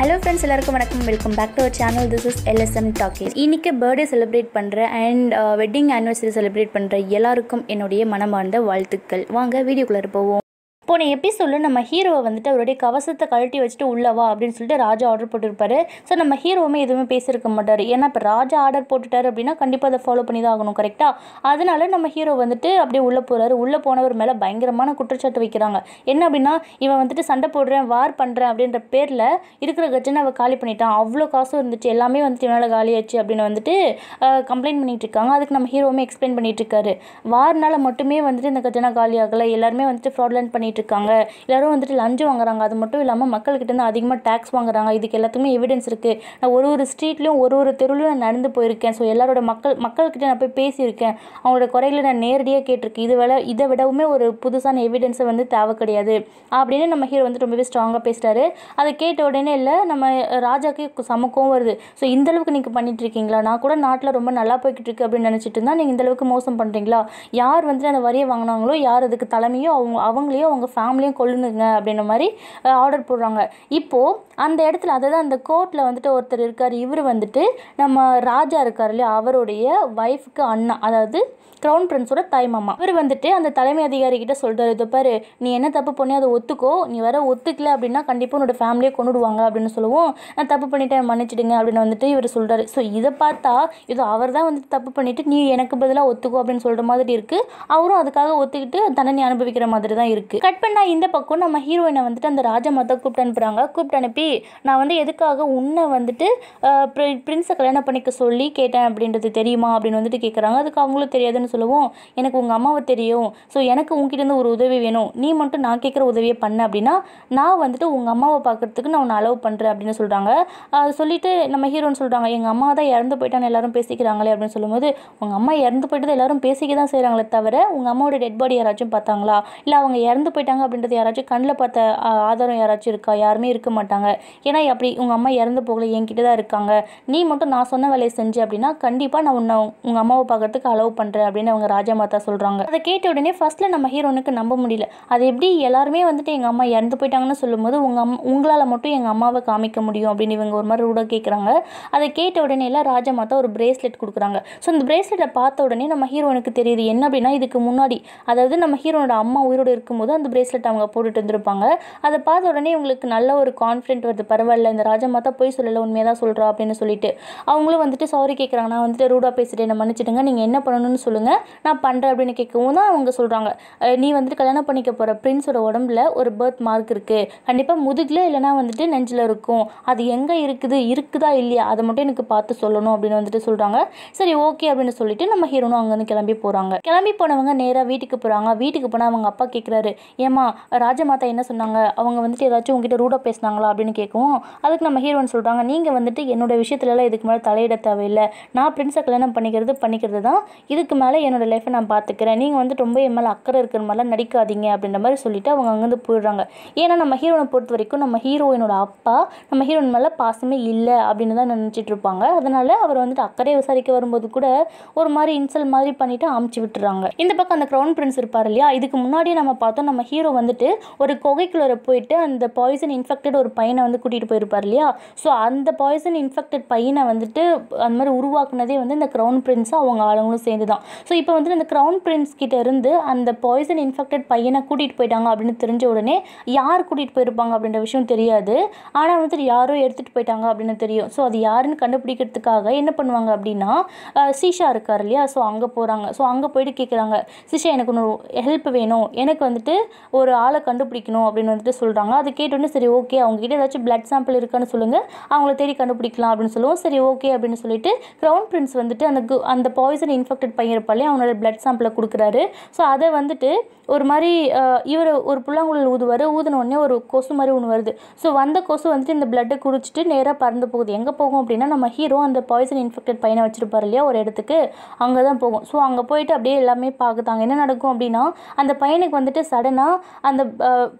hello friends எல்லாருக்கும் வணக்கம் welcome back to our channel this is LSM talkies இன்றைக்கி birthday celebrate பண்ணுற and wedding anniversary celebrate பண்ணுற எல்லாருக்கும் என்னுடைய மனமார்ந்த வாழ்த்துக்கள் வாங்க வீடியோக்குள்ளே போவோம் இப்போ எப்படி சொல்லு நம்ம ஹீரோவை வந்துட்டு அவருடைய கவசத்தை கழட்டி வச்சுட்டு உள்ளவா அப்படின்னு சொல்லிட்டு ராஜா ஆர்டர் போட்டிருப்பாரு ஸோ நம்ம ஹீரோவுமே எதுவுமே பேசியிருக்க மாட்டார் ஏன்னா இப்போ ராஜா ஆர்டர் போட்டுட்டார் அப்படின்னா கண்டிப்பாக அதை ஃபாலோ பண்ணி தான் ஆகணும் கரெக்டாக அதனால நம்ம ஹீரோ வந்துட்டு அப்படியே உள்ளே போகிறாரு உள்ளே போனவர் மேலே பயங்கரமான குற்றச்சாட்டு வைக்கிறாங்க என்ன அப்படின்னா இவன் வந்துட்டு சண்டை போடுறேன் வார் பண்ணுறேன் அப்படின்ற பேரில் இருக்கிற கட்சனை அவள் காலி பண்ணிட்டான் அவ்வளோ காசும் இருந்துச்சு எல்லாமே வந்துட்டு இவனால் காலியாச்சு அப்படின்னு வந்துட்டு கம்ப்ளைண்ட் பண்ணிகிட்டு இருக்காங்க அதுக்கு நம்ம ஹீரோவுமே எக்ஸ்பிளைன் பண்ணிகிட்டு இருக்காரு வார்னால் மட்டுமே வந்துட்டு இந்த கட்சனை காலியாகலை எல்லாருமே வந்துட்டு ஃப்ராட்லேண்ட் பண்ணிட்டு இருக்காங்க எல்லோரும் வந்துட்டு லஞ்சம் வாங்குறாங்க அது மட்டும் இல்லாமல் இருந்து அதிகமாக டேக்ஸ் வாங்குறாங்க இதுக்கு எல்லாத்துக்குமே எவிடன்ஸ் இருக்குது நான் ஒரு ஒரு ஸ்ட்ரீட்லேயும் ஒரு ஒரு தெருவிலையும் நான் நடந்து போயிருக்கேன் ஸோ எல்லாரோட மக்கள் மக்கள்கிட்ட நான் போய் பேசியிருக்கேன் அவங்களோட குறைகளை நான் நேரடியாக கேட்டிருக்கேன் இது வேலை இதை விடவுமே ஒரு புதுசான எவிடன்ஸை வந்து தேவை கிடையாது அப்படின்னு நம்ம ஹீரோ வந்து ரொம்பவே ஸ்ட்ராங்காக பேசுகிறாரு அதை கேட்ட உடனே இல்லை நம்ம ராஜாக்கு சமக்கம் வருது ஸோ இந்தளவுக்கு நீங்கள் இருக்கீங்களா நான் கூட நாட்டில் ரொம்ப நல்லா போய்கிட்டு இருக்கு அப்படின்னு நினச்சிட்டு இருந்தால் நீங்கள் இந்தளவுக்கு மோசம் பண்ணுறீங்களா யார் வந்துட்டு அந்த வரியை வாங்கினாங்களோ யார் அதுக்கு தலைமையோ அவங்க அவங்களையோ அவங்க உங்கள் ஃபேமிலியும் கொள்ளுனுங்க அப்படின்ற மாதிரி ஆர்டர் போடுறாங்க இப்போது அந்த இடத்துல அதாவது அந்த கோர்ட்டில் வந்துட்டு ஒருத்தர் இருக்கார் இவர் வந்துட்டு நம்ம ராஜா இருக்கார் இல்லையா அவருடைய ஒய்ஃப்க்கு அண்ணா அதாவது க்ரௌன் பிரின்ஸோட தாய்மாமா இவர் வந்துட்டு அந்த தலைமை அதிகாரி கிட்ட சொல்றாரு இது பாரு நீ என்ன தப்பு பண்ணி அதை ஒத்துக்கோ நீ வர ஒத்துக்கல அப்படின்னா கண்டிப்பாக உன்னோட ஃபேமிலியை கொண்டுடுவாங்க அப்படின்னு சொல்லுவோம் நான் தப்பு பண்ணிட்டேன் மன்னிச்சிடுங்க அப்படின்னு வந்துட்டு இவர் சொல்றாரு ஸோ இதை பார்த்தா இது அவர் தான் வந்து தப்பு பண்ணிவிட்டு நீ எனக்கு பதிலாக ஒத்துக்கோ அப்படின்னு சொல்கிற மாதிரி இருக்குது அவரும் அதுக்காக ஒத்துக்கிட்டு தண்டனை அனுபவிக்கிற மாதிரி தான் இருக்குது கட் பண்ணால் இந்த பக்கம் நம்ம ஹீரோயினை வந்துட்டு அந்த ராஜமாதா கூப்பிட்டு அனுப்புறாங்க கூப்பிட்டு அனுப்பி நான் வந்து எதுக்காக உன்னை வந்துட்டு பிரின்ஸை கல்யாணம் பண்ணிக்க சொல்லி கேட்டேன் அப்படின்றது தெரியுமா அப்படின்னு வந்துட்டு கேட்குறாங்க அதுக்கு அவங்களும் தெரியாதுன்னு என்ன சொல்லுவோம் எனக்கு உங்கள் அம்மாவை தெரியும் ஸோ எனக்கு உங்ககிட்ட இருந்து ஒரு உதவி வேணும் நீ மட்டும் நான் கேட்குற உதவியை பண்ண அப்படின்னா நான் வந்துட்டு உங்கள் அம்மாவை பார்க்குறதுக்கு நான் உன்னை அலோவ் பண்ணுறேன் அப்படின்னு சொல்கிறாங்க சொல்லிட்டு நம்ம ஹீரோன்னு சொல்கிறாங்க எங்கள் அம்மா தான் இறந்து போயிட்டான்னு எல்லாரும் பேசிக்கிறாங்களே அப்படின்னு சொல்லும்போது உங்கள் அம்மா இறந்து போயிட்டு எல்லாரும் பேசிக்க தான் செய்கிறாங்களே தவிர உங்கள் அம்மாவோட டெட் பாடி யாராச்சும் பார்த்தாங்களா இல்லை அவங்க இறந்து போயிட்டாங்க அப்படின்றது யாராச்சும் கண்ணில் பார்த்த ஆதாரம் யாராச்சும் இருக்கா யாருமே இருக்க மாட்டாங்க ஏன்னா அப்படி உங்கள் அம்மா இறந்து போகல என்கிட்ட தான் இருக்காங்க நீ மட்டும் நான் சொன்ன வேலையை செஞ்சு அப்படின்னா கண்டிப்பாக நான் உன்னை உங்கள் அம்மாவை பார்க்குறதுக்கு அலோவ் பண்ணுறேன் அப்படின்னு அப்படின்னு அவங்க ராஜா மாதா சொல்கிறாங்க அதை கேட்ட உடனே ஃபஸ்ட்டில் நம்ம ஹீரோனுக்கு நம்ப முடியல அது எப்படி எல்லாருமே வந்துட்டு எங்கள் அம்மா இறந்து போயிட்டாங்கன்னு சொல்லும்போது உங்கள் அம்மா உங்களால் மட்டும் எங்கள் அம்மாவை காமிக்க முடியும் அப்படின்னு இவங்க ஒரு மாதிரி ரூடாக கேட்குறாங்க அதை கேட்ட உடனே எல்லாம் ராஜா மாதா ஒரு பிரேஸ்லெட் கொடுக்குறாங்க ஸோ அந்த பிரேஸ்லெட்டை பார்த்த உடனே நம்ம ஹீரோனுக்கு தெரியுது என்ன அப்படின்னா இதுக்கு முன்னாடி அதாவது நம்ம ஹீரோனோட அம்மா உயிரோடு இருக்கும்போது அந்த பிரேஸ்லெட் அவங்க போட்டுட்டு இருந்திருப்பாங்க அதை பார்த்த உடனே இவங்களுக்கு நல்ல ஒரு கான்ஃபிடென்ட் வருது பரவாயில்ல இந்த ராஜா மாதா போய் சொல்லலை உண்மையாக தான் சொல்கிறா அப்படின்னு சொல்லிட்டு அவங்களும் வந்துட்டு சாரி கேட்குறாங்க நான் வந்துட்டு ரூடாக பேசிட்டு என்ன மன்னிச்சிடுங்க நீங்கள் என்ன பண்ணணும்னு சொல்லுங்கள் கேட்குறாங்க நான் பண்ணுறேன் அப்படின்னு கேட்கவும் தான் அவங்க சொல்கிறாங்க நீ வந்துட்டு கல்யாணம் பண்ணிக்க போகிற பிரின்ஸோட உடம்புல ஒரு பர்த் மார்க் இருக்குது கண்டிப்பாக முதுகில் இல்லைனா வந்துட்டு நெஞ்சில் இருக்கும் அது எங்கே இருக்குது இருக்குதா இல்லையா அதை மட்டும் எனக்கு பார்த்து சொல்லணும் அப்படின்னு வந்துட்டு சொல்கிறாங்க சரி ஓகே அப்படின்னு சொல்லிட்டு நம்ம ஹீரோனும் அங்கேருந்து கிளம்பி போகிறாங்க கிளம்பி போனவங்க நேராக வீட்டுக்கு போகிறாங்க வீட்டுக்கு போனால் அவங்க அப்பா கேட்குறாரு ஏமா ராஜமாதா என்ன சொன்னாங்க அவங்க வந்துட்டு ஏதாச்சும் உங்ககிட்ட ரூடாக பேசினாங்களா அப்படின்னு கேட்கவும் அதுக்கு நம்ம ஹீரோன்னு சொல்கிறாங்க நீங்கள் வந்துட்டு என்னோட விஷயத்துலலாம் இதுக்கு மேலே தலையிட தேவையில்லை நான் பிரின்ஸை கல்யாணம் பண்ணிக்கிறது பண்ணிக்கிறது தான் இதுக்கு மேலே என்னோடய லைஃப்பை நான் பார்த்துக்கிறேன் நீங்கள் வந்து ரொம்ப என் மேலே அக்கறை இருக்கிற மாதிரிலாம் நடிக்காதீங்க அப்படின்ற மாதிரி சொல்லிவிட்டு அவங்க அங்கேருந்து போயிடுறாங்க ஏன்னா நம்ம ஹீரோனை பொறுத்த வரைக்கும் நம்ம ஹீரோயினோட அப்பா நம்ம ஹீரோயின் மேலே பாசமே இல்லை அப்படின்னு தான் நினச்சிட்டு இருப்பாங்க அதனால் அவர் வந்துட்டு அக்கறையை விசாரிக்க வரும்போது கூட ஒரு மாதிரி இன்சல் மாதிரி பண்ணிவிட்டு அமுச்சு விட்டுறாங்க இந்த பக்கம் அந்த க்ரௌன் பிரின்ஸ் இருப்பார் இல்லையா இதுக்கு முன்னாடியே நம்ம பார்த்தோம் நம்ம ஹீரோ வந்துட்டு ஒரு கொகைக்குள்ளே போயிட்டு அந்த பாய்சன் இன்ஃபெக்டட் ஒரு பையனை வந்து கூட்டிகிட்டு போயிருப்பார் இல்லையா ஸோ அந்த பாய்சன் இன்ஃபெக்டட் பையனை வந்துட்டு அந்த மாதிரி உருவாக்குனதே வந்து இந்த க்ரௌன் பிரின்ஸும் அவங்க ஆளுங்களும் சேர்ந்து தான் ஸோ இப்போ வந்து அந்த க்ரௌன் பிரின்ஸ் கிட்ட இருந்து அந்த பாய்சன் இன்ஃபெக்டட் பையனை கூட்டிகிட்டு போயிட்டாங்க அப்படின்னு தெரிஞ்ச உடனே யார் கூட்டிகிட்டு போயிருப்பாங்க அப்படின்ற விஷயம் தெரியாது ஆனால் வந்துட்டு யாரோ எடுத்துகிட்டு போயிட்டாங்க அப்படின்னு தெரியும் ஸோ அது யாருன்னு கண்டுபிடிக்கிறதுக்காக என்ன பண்ணுவாங்க அப்படின்னா சீஷா இருக்கார் இல்லையா ஸோ அங்கே போகிறாங்க ஸோ அங்கே போயிட்டு கேட்குறாங்க சீஷா எனக்கு ஒன்று ஹெல்ப் வேணும் எனக்கு வந்துட்டு ஒரு ஆளை கண்டுபிடிக்கணும் அப்படின்னு வந்துட்டு சொல்கிறாங்க அது கேட்டோன்னே சரி ஓகே அவங்ககிட்ட ஏதாச்சும் பிளட் சாம்பிள் இருக்கான்னு சொல்லுங்கள் அவங்கள தேடி கண்டுபிடிக்கலாம் அப்படின்னு சொல்லுவோம் சரி ஓகே அப்படின்னு சொல்லிட்டு க்ரௌன் பிரின்ஸ் வந்துட்டு அந்த அந்த பாய்சன் இன்ஃபெக்டட் பையன் இருப்பாள் நாளே அவனோட பிளட் சாம்பிளை கொடுக்குறாரு ஸோ அதை வந்துட்டு ஒரு மாதிரி இவர் ஒரு புல்லாங்குழல் ஊதுவார் உடனே ஒரு கொசு மாதிரி ஒன்று வருது ஸோ வந்த கொசு வந்துட்டு இந்த பிளட்டை குடிச்சிட்டு நேராக பறந்து போகுது எங்கே போகும் அப்படின்னா நம்ம ஹீரோ அந்த பாய்சன் இன்ஃபெக்டட் பையனை வச்சுருப்பார் இல்லையா ஒரு இடத்துக்கு அங்கே தான் போகும் ஸோ அங்கே போயிட்டு அப்படியே எல்லாமே பார்க்குதாங்க என்ன நடக்கும் அப்படின்னா அந்த பையனுக்கு வந்துட்டு சடனாக அந்த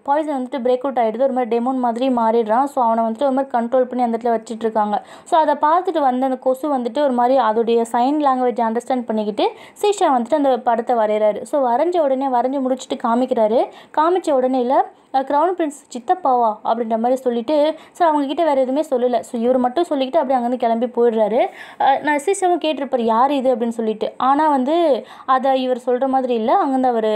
பாய்சன் வந்துட்டு பிரேக் அவுட் ஆகிடுது ஒரு மாதிரி டெமோன் மாதிரி மாறிடுறான் ஸோ அவனை வந்துட்டு ஒரு மாதிரி கண்ட்ரோல் பண்ணி அந்த இடத்துல வச்சுட்டு இருக்காங்க ஸோ அதை பார்த்துட்டு வந்த அந்த கொசு வந்துட்டு ஒரு மாதிரி அதோடைய சைன் லாங்குவேஜ் அண்டர்ஸ்டாண்ட் பண்ணிக்கிட்டு சீஷா வந்துட்டு அந்த படத்தை வரைகிறாரு ஸோ வரைஞ்ச உடனே வரைஞ்சி முடிச்சுட்டு காமிக்கிறாரு காமிச்ச உடனே இல்லை க்ரௌன் பிரின்ஸ் சித்தப்பாவா அப்படின்ற மாதிரி சொல்லிவிட்டு சார் அவங்கக்கிட்ட வேறு எதுவுமே சொல்லலை ஸோ இவர் மட்டும் சொல்லிக்கிட்டு அப்படியே அங்கேருந்து கிளம்பி போயிடுறாரு நான் சிஸ்டமும் கேட்டிருப்பார் யார் இது அப்படின்னு சொல்லிட்டு ஆனால் வந்து அதை இவர் சொல்கிற மாதிரி இல்லை அங்கேருந்து அவர்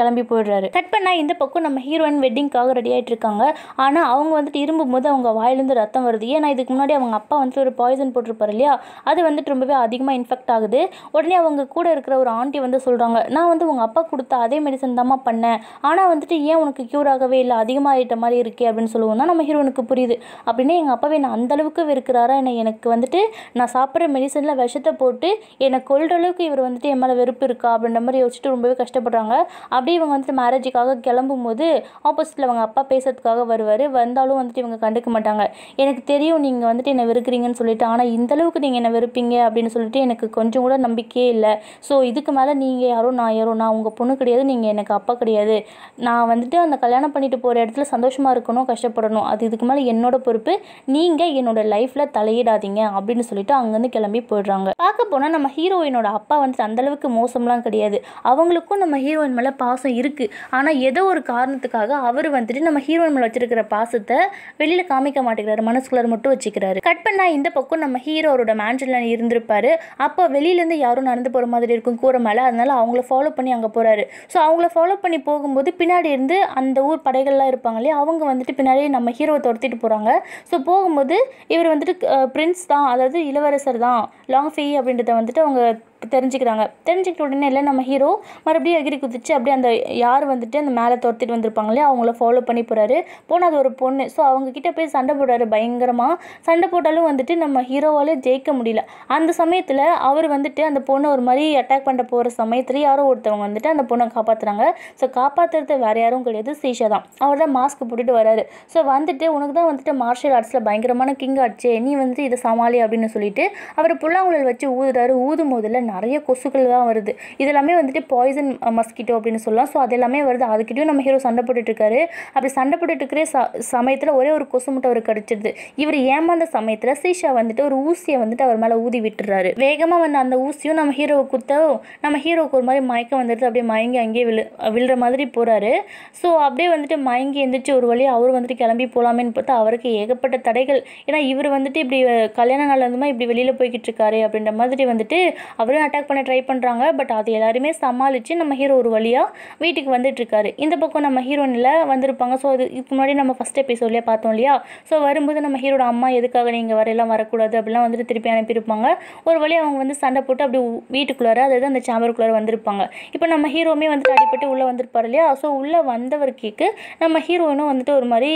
கிளம்பி போயிடுறாரு கட் பண்ணால் இந்த பக்கம் நம்ம ஹீரோயின் வெட்டிங்க்காக ரெடி ஆகிட்டு இருக்காங்க ஆனால் அவங்க வந்துட்டு இரும்பும் போது அவங்க வாயிலேருந்து ரத்தம் வருது ஏன்னா இதுக்கு முன்னாடி அவங்க அப்பா வந்துட்டு ஒரு பாய்சன் போட்டிருப்பார் இல்லையா அது வந்துட்டு ரொம்பவே அதிகமாக இன்ஃபெக்ட் ஆகுது உடனே அவங்க கூட இருக்கிற ஒரு ஆண்டி வந்து சொல்கிறாங்க நான் வந்து உங்கள் அப்பா கொடுத்த அதே மெடிசன் தாம்மா பண்ணேன் ஆனால் வந்துட்டு ஏன் உனக்கு க்யூர் ஆகவே தேவையில்லை இல்லை அதிகமாகிட்ட மாதிரி இருக்கே அப்படின்னு சொல்லுவோம் தான் நம்ம ஹீரோனுக்கு புரியுது அப்படின்னா எங்கள் என்ன நான் அந்தளவுக்கு வெறுக்கிறாரா என்னை எனக்கு வந்துட்டு நான் சாப்பிட்ற மெடிசனில் விஷத்தை போட்டு என்னை கொள்கிற அளவுக்கு இவர் வந்துட்டு என் மேலே வெறுப்பு இருக்கா அப்படின்ற மாதிரி யோசிச்சுட்டு ரொம்பவே கஷ்டப்படுறாங்க அப்படியே இவங்க வந்துட்டு மேரேஜுக்காக கிளம்பும் போது ஆப்போசிட்டில் அவங்க அப்பா பேசுறதுக்காக வருவார் வந்தாலும் வந்துட்டு இவங்க கண்டுக்க மாட்டாங்க எனக்கு தெரியும் நீங்கள் வந்துட்டு என்னை வெறுக்கிறீங்கன்னு சொல்லிட்டு ஆனால் இந்தளவுக்கு நீங்கள் என்னை வெறுப்பீங்க அப்படின்னு சொல்லிட்டு எனக்கு கொஞ்சம் கூட நம்பிக்கையே இல்லை ஸோ இதுக்கு மேலே நீங்கள் யாரோ நான் யாரோ நான் உங்கள் பொண்ணு கிடையாது நீங்கள் எனக்கு அப்பா கிடையாது நான் வந்துட்டு அந்த கல்யாணம் பண்ணி பண்ணிட்டு போகிற இடத்துல சந்தோஷமாக இருக்கணும் கஷ்டப்படணும் அது இதுக்கு மேலே என்னோட பொறுப்பு நீங்கள் என்னோட லைஃப்பில் தலையிடாதீங்க அப்படின்னு சொல்லிட்டு அங்கேருந்து கிளம்பி போயிடுறாங்க பார்க்க போனால் நம்ம ஹீரோயினோட அப்பா வந்துட்டு அந்தளவுக்கு மோசம்லாம் கிடையாது அவங்களுக்கும் நம்ம ஹீரோயின் மேலே பாசம் இருக்குது ஆனால் ஏதோ ஒரு காரணத்துக்காக அவர் வந்துட்டு நம்ம ஹீரோயின் மேலே வச்சிருக்கிற பாசத்தை வெளியில் காமிக்க மாட்டேங்கிறாரு மனசுக்குள்ளார் மட்டும் வச்சுக்கிறாரு கட் பண்ணால் இந்த பக்கம் நம்ம ஹீரோரோட மேன்ஷனில் இருந்திருப்பாரு அப்போ வெளியிலேருந்து யாரும் நடந்து போகிற மாதிரி இருக்கும் கூரை மேலே அதனால் அவங்கள ஃபாலோ பண்ணி அங்கே போகிறாரு ஸோ அவங்கள ஃபாலோ பண்ணி போகும்போது பின்னாடி இருந்து அந்த ஊர் பட படைகள்லாம் இருப்பாங்க இல்லையா அவங்க வந்துட்டு பின்னாடி நம்ம ஹீரோவை துரத்திட்டு போகிறாங்க ஸோ போகும்போது இவர் வந்துட்டு பிரின்ஸ் தான் அதாவது இளவரசர் தான் லாங் ஃபெய் அப்படின்றத வந்துட்டு அவங்க தெரிஞ்சுக்கிறாங்க தெரிஞ்சுக்கிட்ட உடனே இல்லை நம்ம ஹீரோ மறுபடியும் எகிரி குதிச்சு அப்படியே அந்த யார் வந்துட்டு அந்த மேலே துரத்திட்டு வந்திருப்பாங்க இல்லையா அவங்கள ஃபாலோ பண்ணி போகிறாரு போனால் அது ஒரு பொண்ணு ஸோ அவங்கக்கிட்ட போய் சண்டை போடுறாரு பயங்கரமாக சண்டை போட்டாலும் வந்துட்டு நம்ம ஹீரோவால் ஜெயிக்க முடியல அந்த சமயத்தில் அவர் வந்துட்டு அந்த பொண்ணை ஒரு மாதிரி அட்டாக் பண்ண போகிற சமயத்தில் யாரோ ஒருத்தவங்க வந்துட்டு அந்த பொண்ணை காப்பாற்றுறாங்க ஸோ காப்பாற்றுறது வேறு யாரும் கிடையாது சீஷா தான் அவர் தான் மாஸ்க் போட்டுட்டு வராரு ஸோ வந்துட்டு உனக்கு தான் வந்துட்டு மார்ஷியல் ஆர்ட்ஸில் பயங்கரமான கிங் ஆட்சி நீ வந்துட்டு இதை சமாளி அப்படின்னு சொல்லிட்டு அவர் புல்லாங்குழல் வச்சு ஊதுறாரு ஊதும் போதில் நிறைய கொசுக்கள்லாம் வருது இதெல்லாமே வந்துட்டு பாய்சன் மஸ்கிட்டோ அப்படின்னு சொல்லலாம் ஸோ அது எல்லாமே வருது அதுக்கிட்டையும் நம்ம ஹீரோ சண்டை இருக்காரு அப்படி சண்டை போட்டுட்ருக்கிற ச சமயத்தில் ஒரே ஒரு கொசு முட்டை அவர் கிடச்சிடுது இவர் ஏமாந்த சமயத்தில் சீஷா வந்துட்டு ஒரு ஊசியை வந்துட்டு அவர் மேலே ஊதி விட்டுறாரு வேகமாக வந்து அந்த ஊசியும் நம்ம ஹீரோவை குத்தவும் நம்ம ஹீரோவுக்கு ஒரு மாதிரி மயக்கம் வந்துடுது அப்படியே மயங்கி அங்கேயே விழு விழுற மாதிரி போகிறாரு ஸோ அப்படியே வந்துட்டு மயங்கி எழுந்திரிச்சு ஒரு வழியாக அவர் வந்துட்டு கிளம்பி போகலாமேன்னு பார்த்தா அவருக்கு ஏகப்பட்ட தடைகள் ஏன்னா இவர் வந்துட்டு இப்படி கல்யாண நாள் வந்து இப்படி வெளியில் போய்கிட்டு இருக்காரு அப்படின்ற மாதிரி வந்துட்டு அவர் மறுபடியும் அட்டாக் பண்ண ட்ரை பண்ணுறாங்க பட் அது எல்லாருமே சமாளித்து நம்ம ஹீரோ ஒரு வழியாக வீட்டுக்கு வந்துட்டுருக்காரு இந்த பக்கம் நம்ம ஹீரோனில் வந்திருப்பாங்க ஸோ அது இதுக்கு முன்னாடி நம்ம ஃபஸ்ட் எபிசோட்லேயே பார்த்தோம் இல்லையா ஸோ வரும்போது நம்ம ஹீரோட அம்மா எதுக்காக நீங்கள் வரையெல்லாம் வரக்கூடாது அப்படிலாம் வந்துட்டு திருப்பி அனுப்பியிருப்பாங்க ஒரு வழியாக அவங்க வந்து சண்டை போட்டு அப்படி வீட்டுக்குள்ளார அதாவது அந்த சாம்பருக்குள்ளார வந்திருப்பாங்க இப்போ நம்ம ஹீரோவுமே வந்துட்டு அடிப்பட்டு உள்ளே வந்திருப்பார் இல்லையா ஸோ உள்ளே வந்தவர்க்கு நம்ம ஹீரோயினும் வந்துட்டு ஒரு மாதிரி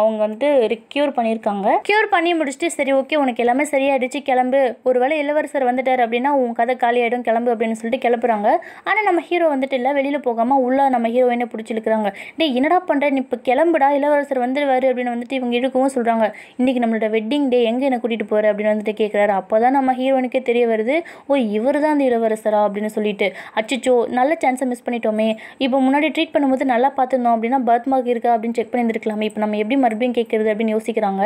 அவங்க வந்துட்டு க்யூர் பண்ணியிருக்காங்க க்யூர் பண்ணி முடிச்சுட்டு சரி ஓகே உனக்கு எல்லாமே சரியாயிடுச்சு கிளம்பு ஒரு வேளை இளவரசர் வந்துட்டார் அப்படின்னா உன் கதை காலி ஆகிடும் கிளம்பு அப்படின்னு சொல்லிட்டு கிளப்புறாங்க ஆனால் நம்ம ஹீரோ வந்துட்டு இல்லை வெளியில் போகாமல் உள்ளே நம்ம ஹீரோயினை பிடிச்சிருக்கிறாங்க டே என்னடா பண்ணுற நீ இப்போ கிளம்புடா இளவரசர் வந்துடுவார் அப்படின்னு வந்துட்டு இவங்க இழுக்கவும் சொல்கிறாங்க இன்றைக்கி நம்மளோட வெட்டிங் டே எங்கே என்னை கூட்டிகிட்டு போகிற அப்படின்னு வந்துட்டு கேட்குறாரு அப்போ நம்ம ஹீரோனுக்கே தெரிய வருது ஓ இவர் தான் அந்த இளவரசரா அப்படின்னு சொல்லிட்டு அச்சிச்சோ நல்ல சான்ஸை மிஸ் பண்ணிட்டோமே இப்போ முன்னாடி ட்ரீட் பண்ணும்போது நல்லா பார்த்துருந்தோம் அப்படின்னா பர்த் மார்க் இருக்கா அப்படின்னு செக் பண்ணியிருந்துருக்கலாமே இப்போ நம்ம எப்படி மறுபடியும் கேட்குறது அப்படின்னு யோசிக்கிறாங்க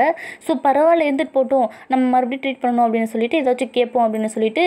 ஸோ பரவாயில்ல இருந்துட்டு போட்டோம் நம்ம மறுபடியும் ட்ரீட் பண்ணணும் அப்படின்னு சொல்லிட்டு ஏதாச்சும் கேட்போம் அப்படின்னு சொல்லிட்டு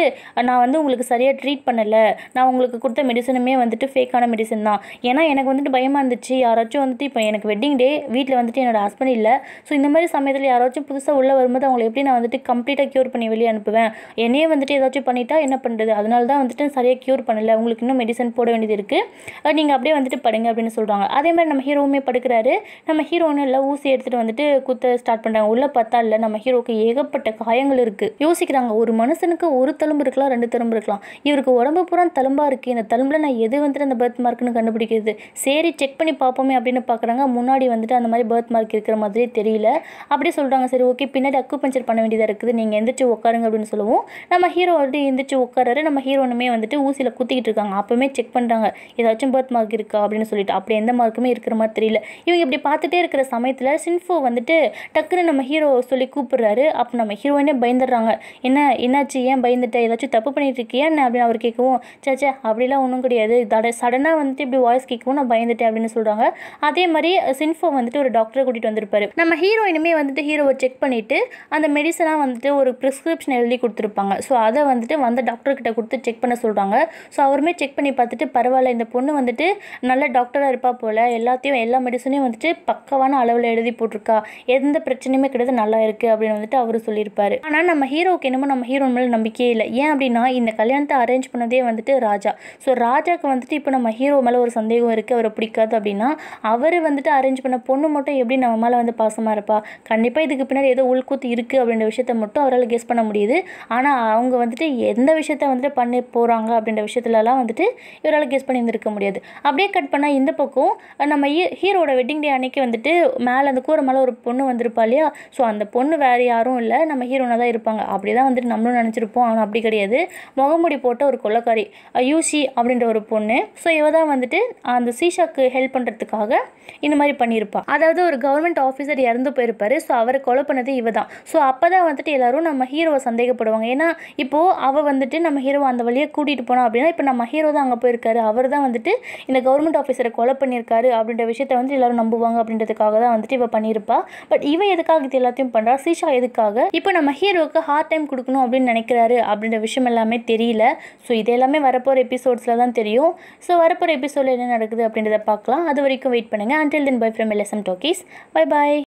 நான் வந்து உங்களுக்கு சரியாக ட்ரீட் பண்ணலை நான் உங்களுக்கு கொடுத்த மெடிசனுமே வந்துட்டு ஃபேக்கான மெடிசன் தான் ஏன்னா எனக்கு வந்துட்டு பயமாக இருந்துச்சு யாராச்சும் வந்துட்டு இப்போ எனக்கு வெட்டிங் டே வீட்டில் வந்துட்டு என்னோடய ஹஸ்பண்ட் இல்லை ஸோ இந்த மாதிரி சமயத்தில் யாராச்சும் புதுசாக உள்ளே வரும்போது அவங்களை எப்படி நான் வந்துட்டு கம்ப்ளீட்டாக க்யூர் பண்ணி வெளியே அனுப்புவேன் என்னையே வந்துட்டு ஏதாச்சும் பண்ணிட்டா என்ன பண்ணுறது அதனால தான் வந்துட்டு சரியாக க்யூர் பண்ணலை உங்களுக்கு இன்னும் மெடிசன் போட வேண்டியது இருக்குது நீங்கள் அப்படியே வந்துட்டு படுங்க அப்படின்னு சொல்கிறாங்க அதே மாதிரி நம்ம ஹீரோவுமே படுக்கிறாரு நம்ம ஹீரோ ஒன்றும் இல்லை ஊசி எடுத்துகிட்டு வந்துட்டு குத்த ஸ்டார்ட் பண்ணுறாங்க உள்ளே பார்த்தா இல்லை நம்ம ஹீரோவுக்கு ஏகப்பட்ட காயங்கள் இருக்குது யோசிக்கிறாங்க ஒரு மனுஷனுக்கு ஒரு தலும்பு இருக்கலாம் ரெண்டு தலும்பு தழும்பு இருக்கலாம் இவருக்கு உடம்பு பூரா தழும்பாக இருக்குது இந்த தழும்பில் நான் எது வந்துட்டு அந்த பர்த் மார்க்னு கண்டுபிடிக்கிறது சரி செக் பண்ணி பார்ப்போமே அப்படின்னு பார்க்குறாங்க முன்னாடி வந்துட்டு அந்த மாதிரி பர்த் மார்க் இருக்கிற மாதிரி தெரியல அப்படியே சொல்கிறாங்க சரி ஓகே பின்னாடி அக்கு பஞ்சர் பண்ண வேண்டியதாக இருக்குது நீங்கள் எந்திரிச்சு உட்காருங்க அப்படின்னு சொல்லுவோம் நம்ம ஹீரோ வந்து எந்திரிச்சு உட்காராரு நம்ம ஹீரோனுமே வந்துட்டு ஊசியில் குத்திக்கிட்டு இருக்காங்க அப்போவுமே செக் பண்ணுறாங்க ஏதாச்சும் பர்த் மார்க் இருக்கா அப்படின்னு சொல்லிட்டு அப்படி எந்த மார்க்குமே இருக்கிற மாதிரி தெரியல இவங்க இப்படி பார்த்துட்டே இருக்கிற சமயத்தில் சின்ஃபோ வந்துட்டு டக்குன்னு நம்ம ஹீரோ சொல்லி கூப்பிடுறாரு அப்போ நம்ம ஹீரோயினே பயந்துடுறாங்க என்ன என்னாச்சு ஏன் பயந்துட்டேன் ஏதாச்சும் தப்பு பண்ணிட்டு இருக்கியா என்ன அப்படின்னு அவர் கேட்கவும் சேச்சே அப்படிலாம் ஒன்றும் கிடையாது தட சடனாக வந்துட்டு இப்படி வாய்ஸ் கேட்கவும் நான் பயந்துட்டேன் அப்படின்னு சொல்கிறாங்க அதே மாதிரி சின்ஃபோ வந்துட்டு ஒரு டாக்டரை கூட்டிகிட்டு வந்திருப்பாரு நம்ம ஹீரோயினுமே வந்துட்டு ஹீரோவை செக் பண்ணிவிட்டு அந்த மெடிசனாக வந்துட்டு ஒரு ப்ரிஸ்கிரிப்ஷன் எழுதி கொடுத்துருப்பாங்க ஸோ அதை வந்துட்டு வந்த டாக்டர்கிட்ட கொடுத்து செக் பண்ண சொல்கிறாங்க ஸோ அவருமே செக் பண்ணி பார்த்துட்டு பரவாயில்ல இந்த பொண்ணு வந்துட்டு நல்ல டாக்டராக இருப்பா போல் எல்லாத்தையும் எல்லா மெடிசனையும் வந்துட்டு பக்கவான அளவில் எழுதி போட்டிருக்கா எந்த பிரச்சனையுமே கிடையாது நல்லா இருக்குது அப்படின்னு வந்துட்டு அவர் சொல்லியிருப்பாரு ஆனால் நம்ம ஹீரோவுக்கு என்னமோ நம்ம ஹீரோ மேலே நம்பிக்கையே இல்லை ஏன் அப்படின்னா இந்த இந்த கல்யாணத்தை அரேஞ்ச் பண்ணதே வந்துட்டு ராஜா ஸோ ராஜாவுக்கு வந்துட்டு இப்போ நம்ம ஹீரோ மேலே ஒரு சந்தேகம் இருக்குது அவரை பிடிக்காது அப்படின்னா அவர் வந்துட்டு அரேஞ்ச் பண்ண பொண்ணு மட்டும் எப்படி நம்ம மேலே வந்து பாசமாக இருப்பா கண்டிப்பாக இதுக்கு பின்னாடி ஏதோ உள்கூத்து இருக்குது அப்படின்ற விஷயத்த மட்டும் அவரால் கெஸ் பண்ண முடியுது ஆனால் அவங்க வந்துட்டு எந்த விஷயத்த வந்துட்டு பண்ணி போகிறாங்க அப்படின்ற விஷயத்துலலாம் வந்துட்டு இவரால் கெஸ் பண்ணி இருந்திருக்க முடியாது அப்படியே கட் பண்ணால் இந்த பக்கம் நம்ம ஹீரோட வெட்டிங் டே அன்னைக்கு வந்துட்டு மேலே அந்த கூரை மேலே ஒரு பொண்ணு வந்திருப்பா இல்லையா ஸோ அந்த பொண்ணு வேறு யாரும் இல்லை நம்ம ஹீரோனாக தான் இருப்பாங்க அப்படி தான் வந்துட்டு நம்மளும் நினச்சிருப்போம் ஆனால் அப்படி கிடையாது முகமுடி போட்ட ஒரு கொள்ளக்காரி யூசி அப்படின்ற ஒரு பொண்ணு ஸோ இவ தான் வந்துட்டு அந்த சீஷாக்கு ஹெல்ப் பண்ணுறதுக்காக இந்த மாதிரி பண்ணியிருப்பாள் அதாவது ஒரு கவர்மெண்ட் ஆஃபீஸர் இறந்து போயிருப்பாரு ஸோ அவரை கொலை பண்ணது இவ தான் ஸோ அப்போ தான் வந்துட்டு எல்லோரும் நம்ம ஹீரோவை சந்தேகப்படுவாங்க ஏன்னா இப்போது அவள் வந்துட்டு நம்ம ஹீரோ அந்த வழியாக கூட்டிகிட்டு போனோம் அப்படின்னா இப்போ நம்ம ஹீரோ தான் அங்கே போயிருக்காரு அவர் தான் வந்துட்டு இந்த கவர்மெண்ட் ஆஃபீஸரை கொலை பண்ணியிருக்காரு அப்படின்ற விஷயத்தை வந்து எல்லோரும் நம்புவாங்க அப்படின்றதுக்காக தான் வந்துட்டு இவள் பண்ணியிருப்பா பட் இவன் எதுக்காக இது எல்லாத்தையும் பண்ணுறா சீஷா எதுக்காக இப்போ நம்ம ஹீரோவுக்கு ஹார்ட் டைம் கொடுக்கணும் அப்படின்னு நினைக்கிறாரு அப்படின்ற விஷயம் எல்லாமே எல்லாமே தெரியல ஸோ இது எல்லாமே வரப்போகிற எபிசோட்ஸில் தான் தெரியும் ஸோ வரப்போகிற எபிசோடில் என்ன நடக்குது அப்படின்றத பார்க்கலாம் அது வரைக்கும் வெயிட் பண்ணுங்கள் until then bye from LSM talkies bye bye